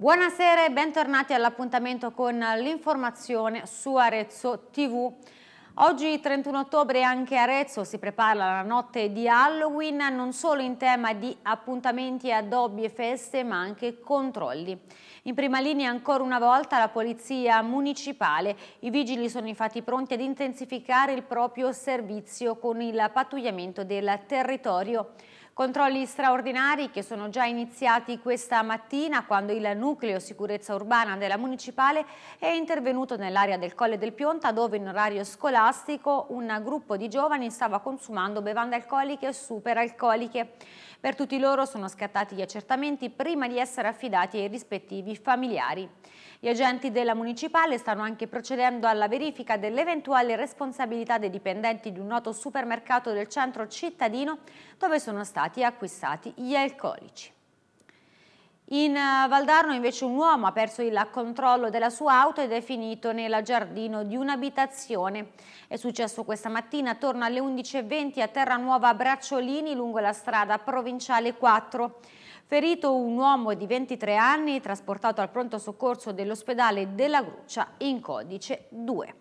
Buonasera e bentornati all'appuntamento con l'informazione su Arezzo TV. Oggi 31 ottobre anche Arezzo si prepara la notte di Halloween non solo in tema di appuntamenti, addobbi e feste ma anche controlli. In prima linea ancora una volta la polizia municipale. I vigili sono infatti pronti ad intensificare il proprio servizio con il pattugliamento del territorio. Controlli straordinari che sono già iniziati questa mattina quando il nucleo sicurezza urbana della municipale è intervenuto nell'area del Colle del Pionta dove in orario scolastico un gruppo di giovani stava consumando bevande alcoliche e superalcoliche. Per tutti loro sono scattati gli accertamenti prima di essere affidati ai rispettivi familiari. Gli agenti della municipale stanno anche procedendo alla verifica dell'eventuale responsabilità dei dipendenti di un noto supermercato del centro cittadino dove sono stati stati acquistati gli alcolici. In eh, Valdarno invece un uomo ha perso il controllo della sua auto ed è finito nel giardino di un'abitazione. È successo questa mattina attorno alle 11.20 a Terra Nuova Bracciolini lungo la strada provinciale 4. Ferito un uomo di 23 anni trasportato al pronto soccorso dell'ospedale della Gruccia in codice 2.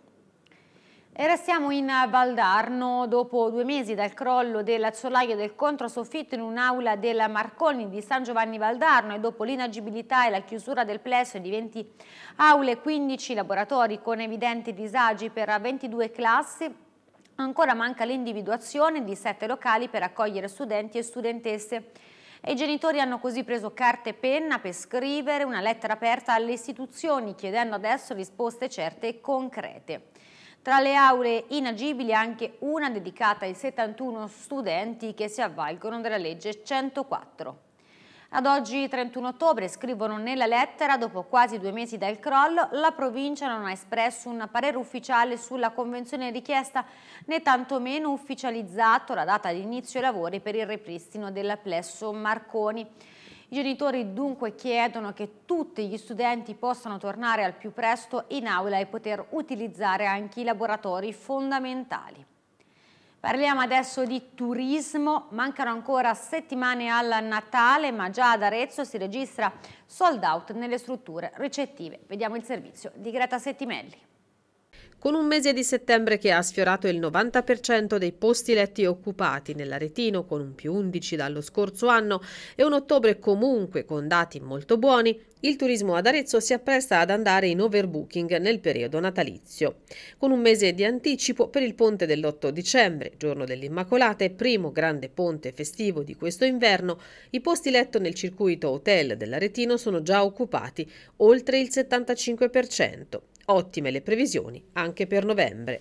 E restiamo in Valdarno dopo due mesi dal crollo del dell'azzolaio del controsoffitto in un'aula della Marconi di San Giovanni Valdarno e dopo l'inagibilità e la chiusura del plesso di 20 aule e 15 laboratori con evidenti disagi per 22 classi ancora manca l'individuazione di sette locali per accogliere studenti e studentesse. E I genitori hanno così preso carta e penna per scrivere una lettera aperta alle istituzioni chiedendo adesso risposte certe e concrete. Tra le aule inagibili anche una dedicata ai 71 studenti che si avvalgono della legge 104. Ad oggi 31 ottobre scrivono nella lettera, dopo quasi due mesi dal crollo, la provincia non ha espresso un parere ufficiale sulla convenzione richiesta né tantomeno ufficializzato la data di inizio lavori per il ripristino del plesso Marconi. I genitori dunque chiedono che tutti gli studenti possano tornare al più presto in aula e poter utilizzare anche i laboratori fondamentali. Parliamo adesso di turismo, mancano ancora settimane al Natale ma già ad Arezzo si registra sold out nelle strutture ricettive. Vediamo il servizio di Greta Settimelli. Con un mese di settembre che ha sfiorato il 90% dei posti letti occupati nell'Aretino con un più 11 dallo scorso anno e un ottobre comunque con dati molto buoni, il turismo ad Arezzo si appresta ad andare in overbooking nel periodo natalizio. Con un mese di anticipo per il ponte dell'8 dicembre, giorno dell'Immacolata e primo grande ponte festivo di questo inverno, i posti letto nel circuito hotel dell'Aretino sono già occupati oltre il 75%. Ottime le previsioni anche per novembre.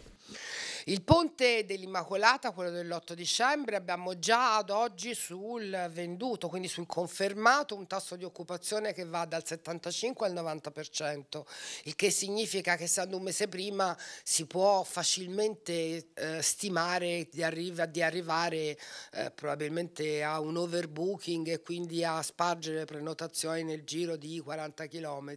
Il ponte dell'Immacolata, quello dell'8 dicembre, abbiamo già ad oggi sul venduto, quindi sul confermato, un tasso di occupazione che va dal 75 al 90%, il che significa che essendo un mese prima si può facilmente eh, stimare di, arriva, di arrivare eh, probabilmente a un overbooking e quindi a spargere prenotazioni nel giro di 40 km,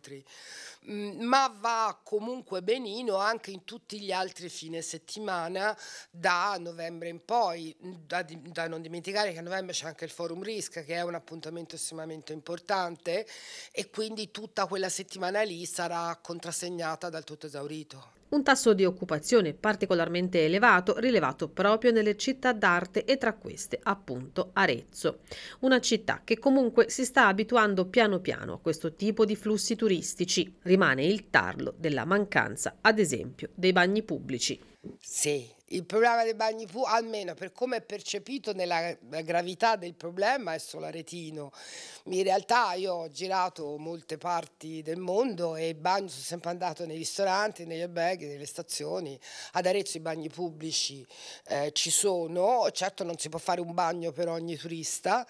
mm, ma va comunque benino anche in tutti gli altri fine settimana settimana da novembre in poi, da, da non dimenticare che a novembre c'è anche il Forum Risk che è un appuntamento estremamente importante e quindi tutta quella settimana lì sarà contrassegnata dal tutto esaurito un tasso di occupazione particolarmente elevato rilevato proprio nelle città d'arte e tra queste appunto Arezzo, una città che comunque si sta abituando piano piano a questo tipo di flussi turistici. Rimane il tarlo della mancanza, ad esempio, dei bagni pubblici. Sì, il problema dei bagni pubblici, almeno per come è percepito nella gravità del problema, è solo solaretino. In realtà io ho girato molte parti del mondo e il bagno sono sempre andato nei ristoranti, negli alberghi, nelle stazioni. Ad Arezzo i bagni pubblici eh, ci sono, certo non si può fare un bagno per ogni turista,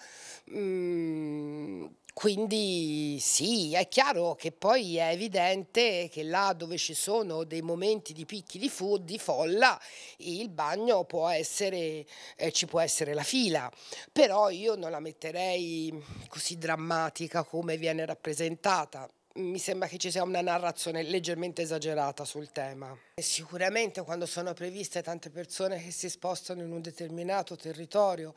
mm, quindi sì, è chiaro che poi è evidente che là dove ci sono dei momenti di picchi di, fu, di folla, il bagno può essere, eh, ci può essere la fila, però io non la metterei così drammatica come viene rappresentata mi sembra che ci sia una narrazione leggermente esagerata sul tema. E sicuramente quando sono previste tante persone che si spostano in un determinato territorio,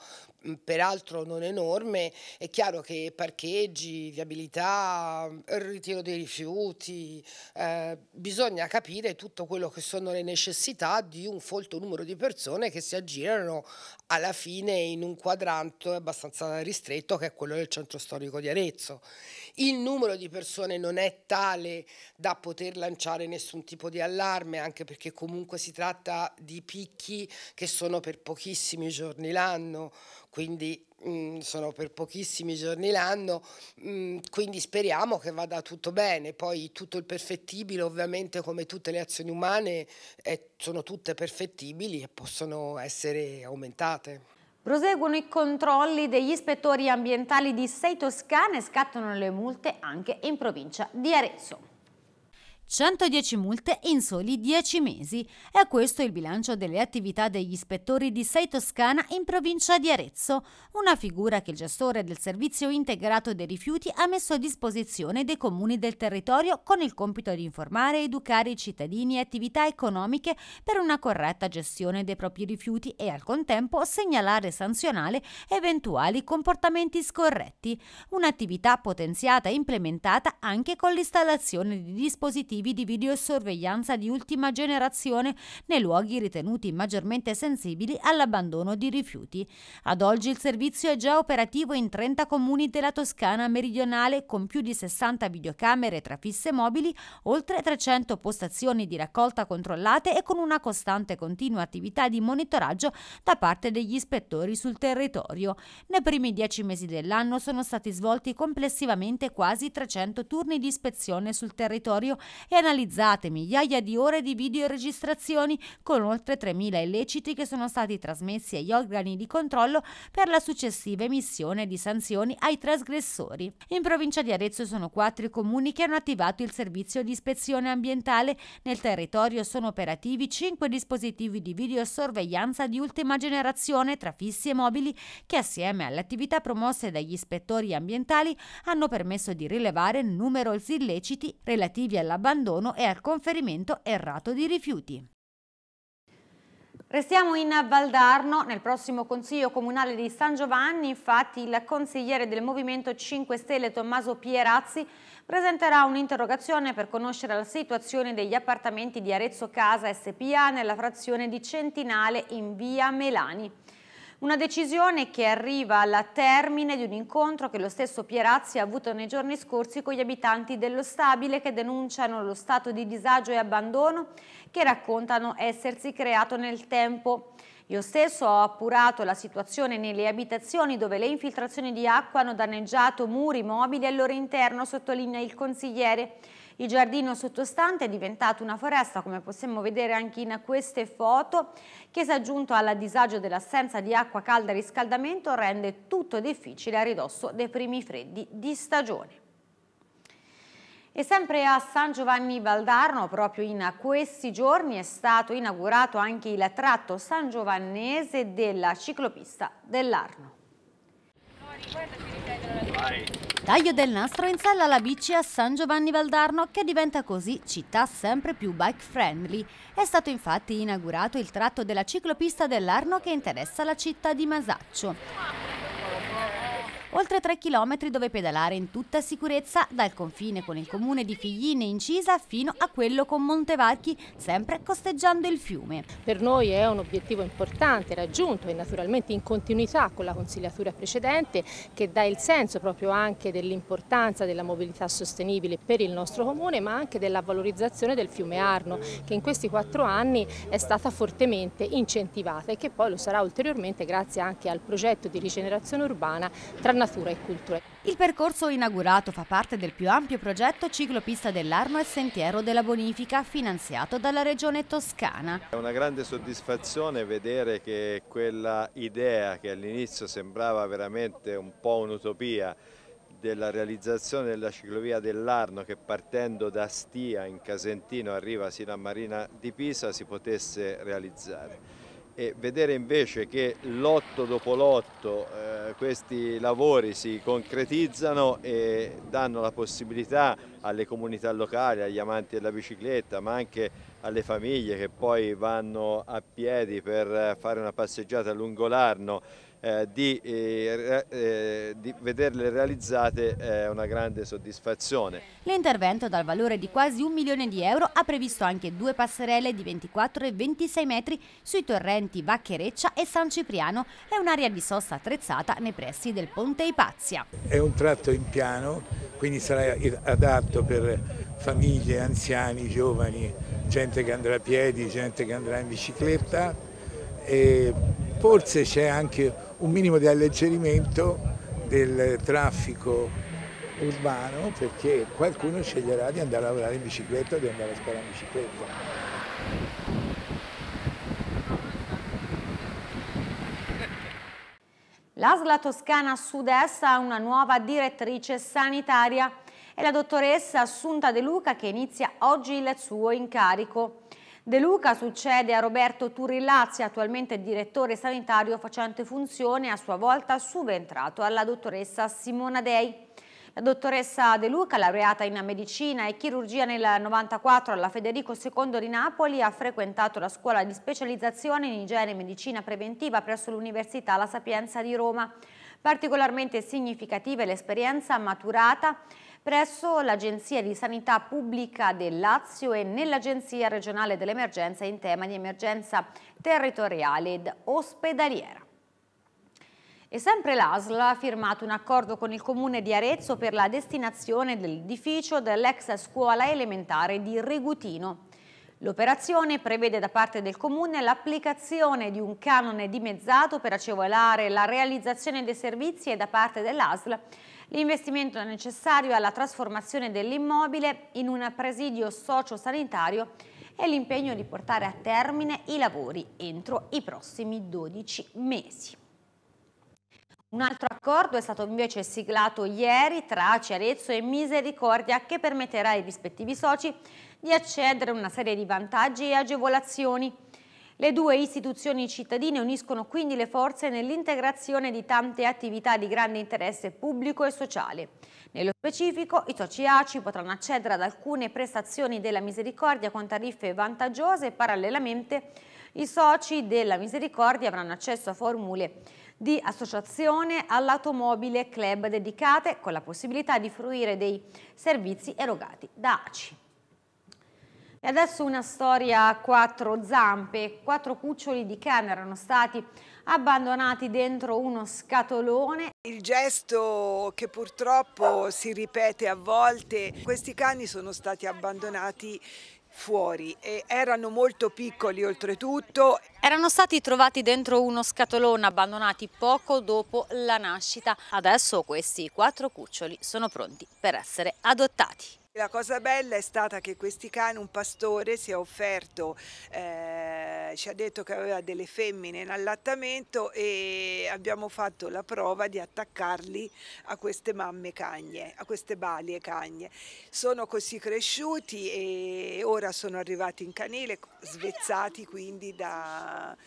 mm, peraltro non enorme, è chiaro che parcheggi, viabilità, mm, ritiro dei rifiuti, eh, bisogna capire tutto quello che sono le necessità di un folto numero di persone che si aggirano alla fine in un quadrante abbastanza ristretto che è quello del centro storico di Arezzo il numero di persone non è tale da poter lanciare nessun tipo di allarme, anche perché comunque si tratta di picchi che sono per pochissimi giorni l'anno, quindi mm, sono per pochissimi giorni l'anno, mm, quindi speriamo che vada tutto bene. Poi tutto il perfettibile, ovviamente come tutte le azioni umane, sono tutte perfettibili e possono essere aumentate. Proseguono i controlli degli ispettori ambientali di sei Toscane e scattano le multe anche in provincia di Arezzo. 110 multe in soli 10 mesi. E questo è il bilancio delle attività degli ispettori di Sei Toscana in provincia di Arezzo, una figura che il gestore del servizio integrato dei rifiuti ha messo a disposizione dei comuni del territorio con il compito di informare e educare i cittadini e attività economiche per una corretta gestione dei propri rifiuti e al contempo segnalare e sanzionare eventuali comportamenti scorretti. Un'attività potenziata e implementata anche con l'installazione di dispositivi dispositivi di videosorveglianza di ultima generazione nei luoghi ritenuti maggiormente sensibili all'abbandono di rifiuti. Ad oggi il servizio è già operativo in 30 comuni della Toscana meridionale con più di 60 videocamere tra fisse mobili, oltre 300 postazioni di raccolta controllate e con una costante e continua attività di monitoraggio da parte degli ispettori sul territorio. Nei primi dieci mesi dell'anno sono stati svolti complessivamente quasi 300 turni di ispezione sul territorio e analizzate migliaia di ore di video e registrazioni con oltre 3.000 illeciti che sono stati trasmessi agli organi di controllo per la successiva emissione di sanzioni ai trasgressori. In provincia di Arezzo sono quattro i comuni che hanno attivato il servizio di ispezione ambientale. Nel territorio sono operativi cinque dispositivi di videosorveglianza di ultima generazione tra fissi e mobili che assieme alle attività promosse dagli ispettori ambientali hanno permesso di rilevare numerosi illeciti relativi all'abbandono all'abbandono e al conferimento errato di rifiuti. Restiamo in Valdarno, nel prossimo Consiglio Comunale di San Giovanni, infatti il consigliere del Movimento 5 Stelle Tommaso Pierazzi presenterà un'interrogazione per conoscere la situazione degli appartamenti di Arezzo Casa SPA nella frazione di Centinale in via Melani. Una decisione che arriva alla termine di un incontro che lo stesso Pierazzi ha avuto nei giorni scorsi con gli abitanti dello stabile che denunciano lo stato di disagio e abbandono che raccontano essersi creato nel tempo. Io stesso ho appurato la situazione nelle abitazioni dove le infiltrazioni di acqua hanno danneggiato muri mobili al loro interno, sottolinea il consigliere. Il giardino sottostante è diventato una foresta, come possiamo vedere anche in queste foto, che si è aggiunto al disagio dell'assenza di acqua calda e riscaldamento rende tutto difficile a ridosso dei primi freddi di stagione. E sempre a San Giovanni Valdarno, proprio in questi giorni, è stato inaugurato anche il tratto san giovannese della ciclopista dell'Arno. No, Taglio del nastro in sella alla bici a San Giovanni Valdarno che diventa così città sempre più bike friendly. È stato infatti inaugurato il tratto della ciclopista dell'Arno che interessa la città di Masaccio oltre 3 km dove pedalare in tutta sicurezza dal confine con il comune di Figline in Cisa fino a quello con Montevarchi, sempre costeggiando il fiume. Per noi è un obiettivo importante raggiunto e naturalmente in continuità con la consigliatura precedente che dà il senso proprio anche dell'importanza della mobilità sostenibile per il nostro comune ma anche della valorizzazione del fiume Arno che in questi quattro anni è stata fortemente incentivata e che poi lo sarà ulteriormente grazie anche al progetto di rigenerazione urbana tra natura e cultura. Il percorso inaugurato fa parte del più ampio progetto ciclopista dell'Arno e Sentiero della Bonifica finanziato dalla Regione Toscana. È una grande soddisfazione vedere che quella idea che all'inizio sembrava veramente un po' un'utopia della realizzazione della ciclovia dell'Arno che partendo da Stia in Casentino arriva sino a Marina di Pisa si potesse realizzare e vedere invece che lotto dopo lotto eh, questi lavori si concretizzano e danno la possibilità alle comunità locali, agli amanti della bicicletta, ma anche alle famiglie che poi vanno a piedi per eh, fare una passeggiata lungo l'Arno eh, di, eh, eh, di, vederle realizzate è una grande soddisfazione. L'intervento dal valore di quasi un milione di euro ha previsto anche due passerelle di 24 e 26 metri sui torrenti Vacchereccia e San Cipriano e un'area di sosta attrezzata nei pressi del Ponte Ipazia. È un tratto in piano, quindi sarà adatto per famiglie, anziani, giovani, gente che andrà a piedi, gente che andrà in bicicletta e forse c'è anche un minimo di alleggerimento del traffico urbano perché qualcuno sceglierà di andare a lavorare in bicicletta o di andare a scuola in bicicletta. L'ASLA Toscana Sud-Est ha una nuova direttrice sanitaria. È la dottoressa Assunta De Luca che inizia oggi il suo incarico. De Luca succede a Roberto Turillazzi, attualmente direttore sanitario facente funzione, a sua volta subentrato alla dottoressa Simona Dei. La dottoressa De Luca, laureata in medicina e chirurgia nel 1994 alla Federico II di Napoli, ha frequentato la scuola di specializzazione in igiene e medicina preventiva presso l'Università La Sapienza di Roma. Particolarmente significativa è l'esperienza maturata presso l'Agenzia di Sanità Pubblica del Lazio e nell'Agenzia regionale dell'emergenza in tema di emergenza territoriale ed ospedaliera. E sempre l'ASL ha firmato un accordo con il comune di Arezzo per la destinazione dell'edificio dell'ex scuola elementare di Rigutino. L'operazione prevede da parte del comune l'applicazione di un canone dimezzato per agevolare la realizzazione dei servizi e da parte dell'ASL L'investimento necessario alla trasformazione dell'immobile in un presidio sociosanitario e l'impegno di portare a termine i lavori entro i prossimi 12 mesi. Un altro accordo è stato invece siglato ieri tra Aci e Misericordia che permetterà ai rispettivi soci di accedere a una serie di vantaggi e agevolazioni le due istituzioni cittadine uniscono quindi le forze nell'integrazione di tante attività di grande interesse pubblico e sociale. Nello specifico, i sociaci potranno accedere ad alcune prestazioni della misericordia con tariffe vantaggiose e parallelamente i soci della misericordia avranno accesso a formule di associazione all'automobile club dedicate con la possibilità di fruire dei servizi erogati da ACI. E adesso una storia a quattro zampe. Quattro cuccioli di cane erano stati abbandonati dentro uno scatolone. Il gesto che purtroppo si ripete a volte, questi cani sono stati abbandonati fuori e erano molto piccoli oltretutto. Erano stati trovati dentro uno scatolone abbandonati poco dopo la nascita. Adesso questi quattro cuccioli sono pronti per essere adottati. La cosa bella è stata che questi cani, un pastore si è offerto, eh, ci ha detto che aveva delle femmine in allattamento e abbiamo fatto la prova di attaccarli a queste mamme cagne, a queste balie cagne. Sono così cresciuti e ora sono arrivati in canile, svezzati quindi da,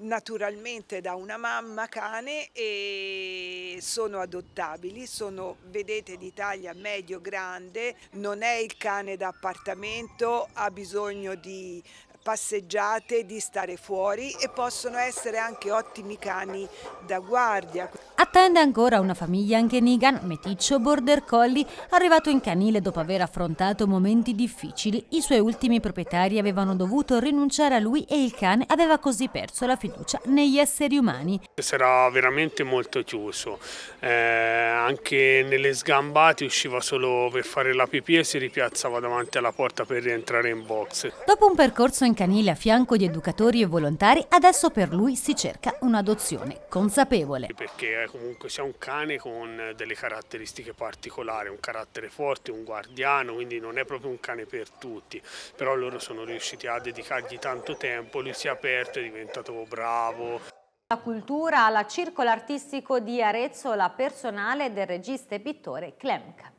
naturalmente da una mamma cane e sono adottabili, sono vedete di taglia medio-grande, non è il cane d'appartamento, ha bisogno di passeggiate, di stare fuori e possono essere anche ottimi cani da guardia. Attende ancora una famiglia anche Nigan, meticcio border collie, arrivato in canile dopo aver affrontato momenti difficili. I suoi ultimi proprietari avevano dovuto rinunciare a lui e il cane aveva così perso la fiducia negli esseri umani. Sarà veramente molto chiuso, eh, anche nelle sgambate usciva solo per fare la pipì e si ripiazzava davanti alla porta per rientrare in box. Dopo un percorso in canile a fianco di educatori e volontari, adesso per lui si cerca un'adozione consapevole. Perché eh, comunque sia un cane con eh, delle caratteristiche particolari, un carattere forte, un guardiano, quindi non è proprio un cane per tutti, però loro sono riusciti a dedicargli tanto tempo, lui si è aperto, è diventato bravo. La cultura alla Circolo Artistico di Arezzo, la personale del regista e pittore Klemk.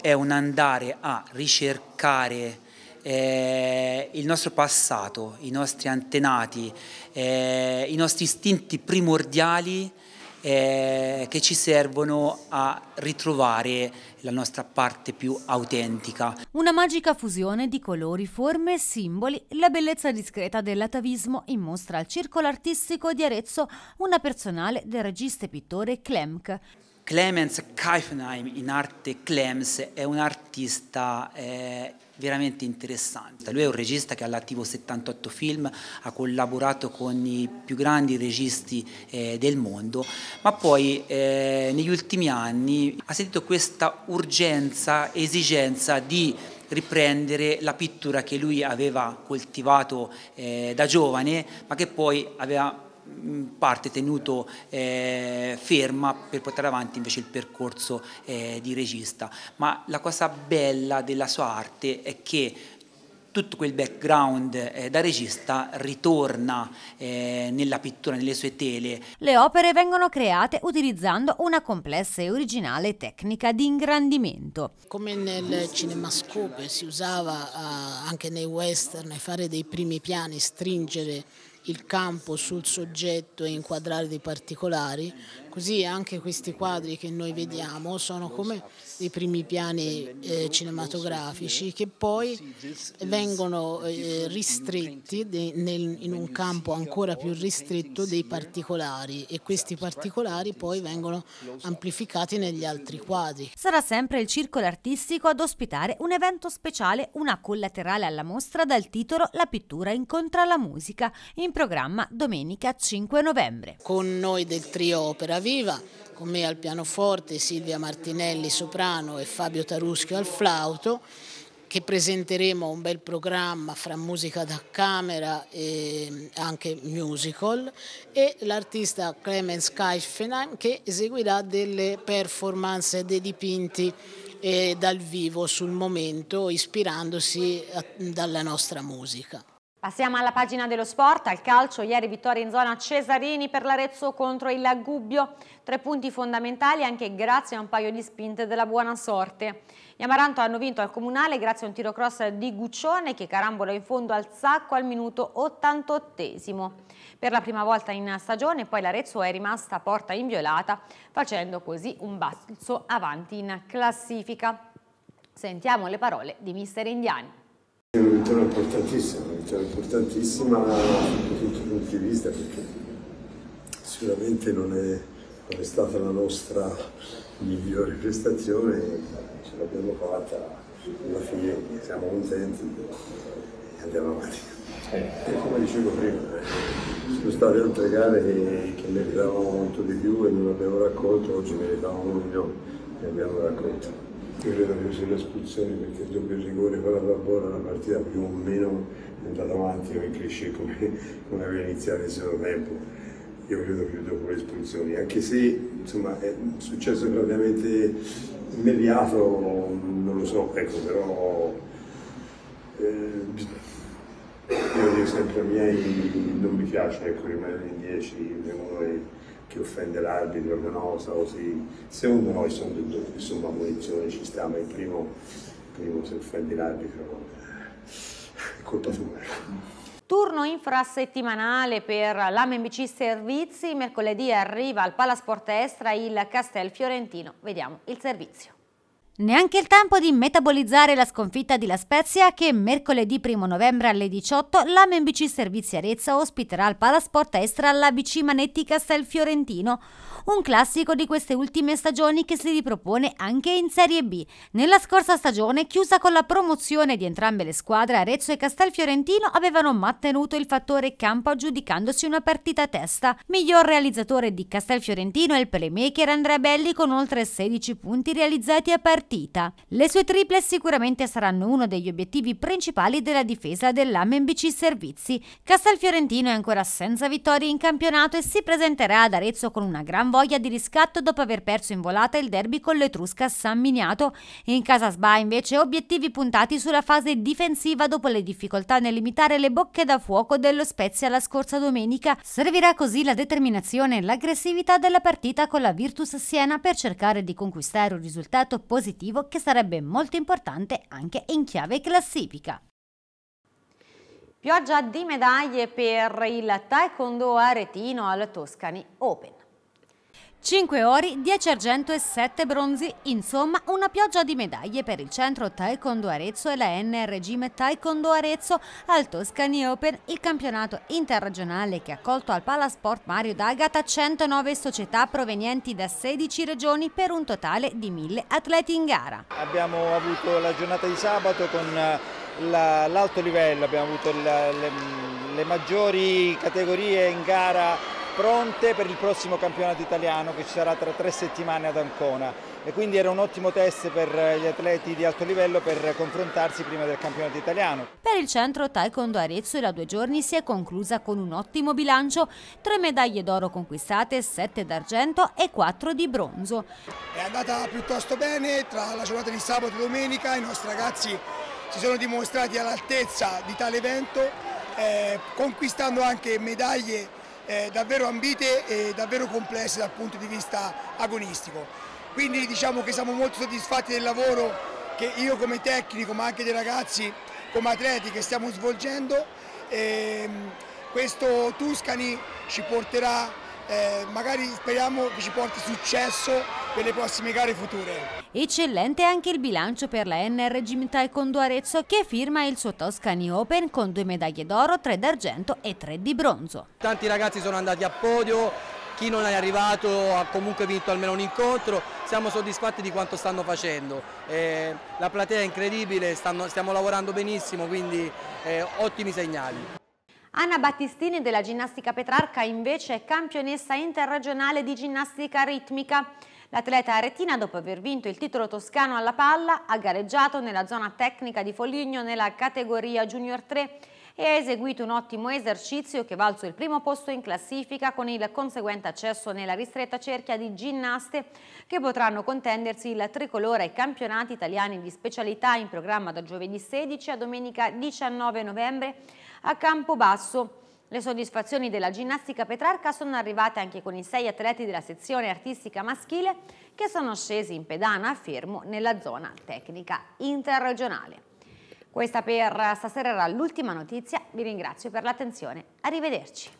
È un andare a ricercare eh, il nostro passato, i nostri antenati, eh, i nostri istinti primordiali eh, che ci servono a ritrovare la nostra parte più autentica. Una magica fusione di colori, forme e simboli, la bellezza discreta dell'atavismo in mostra al Circolo Artistico di Arezzo una personale del regista e pittore Klemk. Clemens Kaifenheim, in arte Clems, è un artista eh, veramente interessante. Lui è un regista che ha all'attivo 78 film, ha collaborato con i più grandi registi eh, del mondo, ma poi eh, negli ultimi anni ha sentito questa urgenza, esigenza di riprendere la pittura che lui aveva coltivato eh, da giovane, ma che poi aveva parte tenuto eh, ferma per portare avanti invece il percorso eh, di regista. Ma la cosa bella della sua arte è che tutto quel background eh, da regista ritorna eh, nella pittura, nelle sue tele. Le opere vengono create utilizzando una complessa e originale tecnica di ingrandimento. Come nel cinemascope si usava eh, anche nei western fare dei primi piani, stringere il campo sul soggetto e inquadrare dei particolari Così anche questi quadri che noi vediamo sono come dei primi piani eh, cinematografici che poi vengono eh, ristretti de, nel, in un campo ancora più ristretto dei particolari e questi particolari poi vengono amplificati negli altri quadri. Sarà sempre il circolo artistico ad ospitare un evento speciale, una collaterale alla mostra dal titolo La pittura incontra la musica, in programma domenica 5 novembre. Con noi del Triopera Viva, con me al pianoforte Silvia Martinelli soprano e Fabio Taruschio al flauto che presenteremo un bel programma fra musica da camera e anche musical e l'artista Clemens Kaifenheim che eseguirà delle performance dei dipinti eh, dal vivo sul momento ispirandosi alla nostra musica. Passiamo alla pagina dello sport, al calcio, ieri vittoria in zona Cesarini per l'Arezzo contro il Gubbio, tre punti fondamentali anche grazie a un paio di spinte della buona sorte. Gli Amaranto hanno vinto al Comunale grazie a un tiro cross di Guccione che carambola in fondo al sacco al minuto 88 Per la prima volta in stagione poi l'Arezzo è rimasta porta inviolata facendo così un balzo avanti in classifica. Sentiamo le parole di mister Indiani. È una vittoria importantissima, una vittoria importantissima da tutti i punti di vista perché sicuramente non è, non è stata la nostra migliore prestazione, ce l'abbiamo fatta, alla fine siamo contenti e andiamo avanti. Eh. E come dicevo prima, eh, sono state altre gare che, che meritavano molto di più e non abbiamo raccolto, oggi meritavamo un milione e abbiamo raccolto. Io credo che sia l'espulsione perché il doppio rigore con la Barbola una partita più o meno è andata avanti o cresce come, come aveva iniziato il secondo tempo. Io credo che dopo le espulsioni, anche se insomma è successo praticamente immediato, non lo so, ecco, però eh, io dico sempre ai miei non mi piace ecco, rimanere in 10, che offende l'arbitro, una cosa sì. Secondo noi sono dei dubbi, insomma munizione ci sta, ma il primo, primo se offende l'arbitro è colpa sua. Turno infrasettimanale per l'AMBC Servizi, mercoledì arriva al Palasport Estra il Castel Fiorentino. Vediamo il servizio. Neanche il tempo di metabolizzare la sconfitta di La Spezia che mercoledì 1 novembre alle 18 la MBC Servizi Arezza ospiterà al Palasport Estra l'ABC Manetti Castel Fiorentino, un classico di queste ultime stagioni che si ripropone anche in Serie B. Nella scorsa stagione, chiusa con la promozione di entrambe le squadre, Arezzo e Castelfiorentino avevano mantenuto il fattore campo aggiudicandosi una partita a testa. Miglior realizzatore di Castelfiorentino è il playmaker Andrea Belli con oltre 16 punti realizzati a partita. Le sue triple sicuramente saranno uno degli obiettivi principali della difesa dell'AMBC Servizi. Castelfiorentino è ancora senza vittorie in campionato e si presenterà ad Arezzo con una gran voglia di riscatto dopo aver perso in volata il derby con l'Etrusca San Miniato. In casa Sba invece obiettivi puntati sulla fase difensiva dopo le difficoltà nel limitare le bocche da fuoco dello Spezia la scorsa domenica. Servirà così la determinazione e l'aggressività della partita con la Virtus Siena per cercare di conquistare un risultato positivo che sarebbe molto importante anche in chiave classifica. Pioggia di medaglie per il taekwondo aretino al Toscani Open. 5 ori, 10 argento e 7 bronzi, insomma una pioggia di medaglie per il centro Taekwondo Arezzo e la NRG Taekwondo Arezzo al Toscani Open, il campionato interregionale che ha accolto al Palasport Mario D'Agata 109 società provenienti da 16 regioni per un totale di 1000 atleti in gara. Abbiamo avuto la giornata di sabato con eh, l'alto livello, abbiamo avuto le, le, le maggiori categorie in gara pronte per il prossimo campionato italiano che ci sarà tra tre settimane ad Ancona e quindi era un ottimo test per gli atleti di alto livello per confrontarsi prima del campionato italiano. Per il centro Taekwondo Arezzo da due giorni si è conclusa con un ottimo bilancio, tre medaglie d'oro conquistate, sette d'argento e quattro di bronzo. È andata piuttosto bene, tra la giornata di sabato e domenica i nostri ragazzi si sono dimostrati all'altezza di tale evento, eh, conquistando anche medaglie eh, davvero ambite e davvero complesse dal punto di vista agonistico. Quindi diciamo che siamo molto soddisfatti del lavoro che io come tecnico ma anche dei ragazzi come atleti che stiamo svolgendo. E, ehm, questo Tuscany ci porterà eh, magari speriamo che ci porti successo per le prossime gare future. Eccellente anche il bilancio per la NRG Taekwondo Arezzo che firma il suo Toscani Open con due medaglie d'oro, tre d'argento e tre di bronzo. Tanti ragazzi sono andati a podio, chi non è arrivato ha comunque vinto almeno un incontro, siamo soddisfatti di quanto stanno facendo, eh, la platea è incredibile, stanno, stiamo lavorando benissimo, quindi eh, ottimi segnali. Anna Battistini della ginnastica Petrarca invece è campionessa interregionale di ginnastica ritmica. L'atleta aretina, dopo aver vinto il titolo toscano alla palla, ha gareggiato nella zona tecnica di Foligno nella categoria Junior 3 e ha eseguito un ottimo esercizio che ha valso il primo posto in classifica con il conseguente accesso nella ristretta cerchia di ginnaste che potranno contendersi il tricolore ai campionati italiani di specialità in programma da giovedì 16 a domenica 19 novembre a Campobasso. Le soddisfazioni della ginnastica Petrarca sono arrivate anche con i sei atleti della sezione artistica maschile che sono scesi in pedana a Fermo nella zona tecnica interregionale. Questa per stasera era l'ultima notizia, vi ringrazio per l'attenzione, arrivederci.